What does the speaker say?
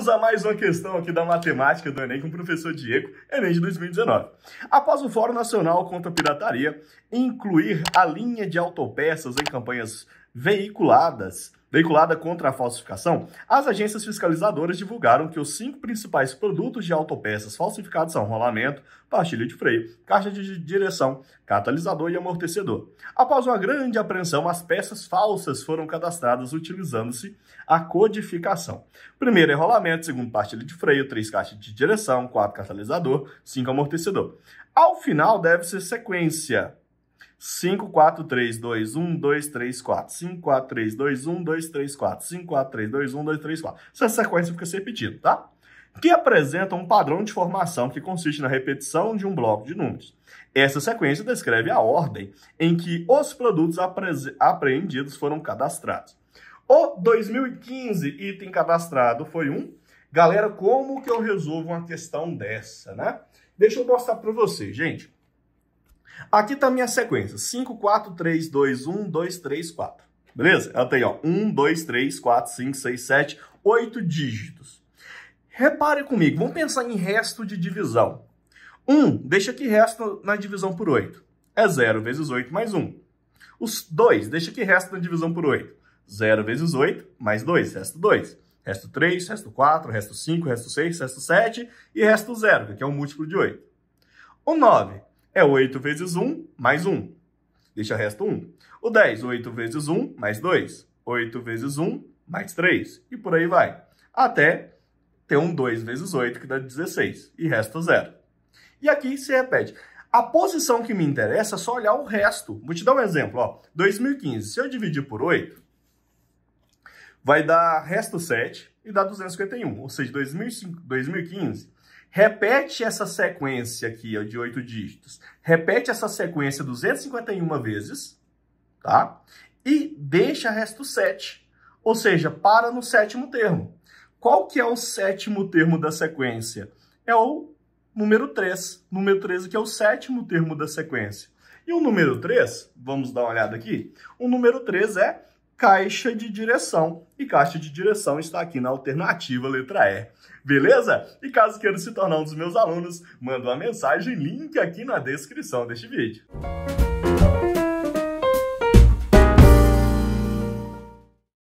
Vamos a mais uma questão aqui da matemática do Enem com o professor Diego, Enem de 2019. Após o Fórum Nacional contra a Pirataria incluir a linha de autopeças em campanhas veiculadas Veiculada contra a falsificação, as agências fiscalizadoras divulgaram que os cinco principais produtos de autopeças falsificados são rolamento, pastilha de freio, caixa de direção, catalisador e amortecedor. Após uma grande apreensão, as peças falsas foram cadastradas utilizando-se a codificação. Primeiro é rolamento, segundo pastilha de freio, três caixas de direção, quatro catalisador, cinco amortecedor. Ao final deve ser sequência 5, 4, 3, 2, 1, 2, 3, 4. 5, 4, 3, 2, 1, 2, 3, 4. 5, 4, 3, 2, 1, 2, 3, 4. Essa sequência fica é se repetindo, tá? Que apresenta um padrão de formação que consiste na repetição de um bloco de números. Essa sequência descreve a ordem em que os produtos apreendidos foram cadastrados. O 2015 item cadastrado foi um. Galera, como que eu resolvo uma questão dessa, né? Deixa eu mostrar para vocês, gente. Aqui está a minha sequência: 5, 4, 3, 2, 1, 2, 3, 4. Beleza? Ela tem, 1, 2, 3, 4, 5, 6, 7, 8 dígitos. Repare comigo, vamos pensar em resto de divisão. 1 deixa que resta na divisão por 8. É 0 vezes 8 mais 1. Os 2 deixa que resta na divisão por 8. 0 vezes 8 mais 2, resto 2. Resto 3, resto 4, resto 5, resto 6, resto 7 e resto 0, que é um múltiplo de 8. O 9 é 8 vezes 1 mais 1. Deixa resto 1. O 10, 8 vezes 1 mais 2. 8 vezes 1 mais 3. E por aí vai. Até ter um 2 vezes 8, que dá 16. E resta 0. E aqui se repete. A posição que me interessa é só olhar o resto. Vou te dar um exemplo. Ó. 2015, se eu dividir por 8, vai dar resto 7 e dá 251. Ou seja, 2005, 2015 Repete essa sequência aqui, ó, de oito dígitos. Repete essa sequência 251 vezes, tá? E deixa resto 7. Ou seja, para no sétimo termo. Qual que é o sétimo termo da sequência? É o número 3. Número 13 que é o sétimo termo da sequência. E o número 3, vamos dar uma olhada aqui, o número 3 é caixa de direção. E caixa de direção está aqui na alternativa letra E. Beleza? E caso queira se tornar um dos meus alunos, manda uma mensagem, link aqui na descrição deste vídeo.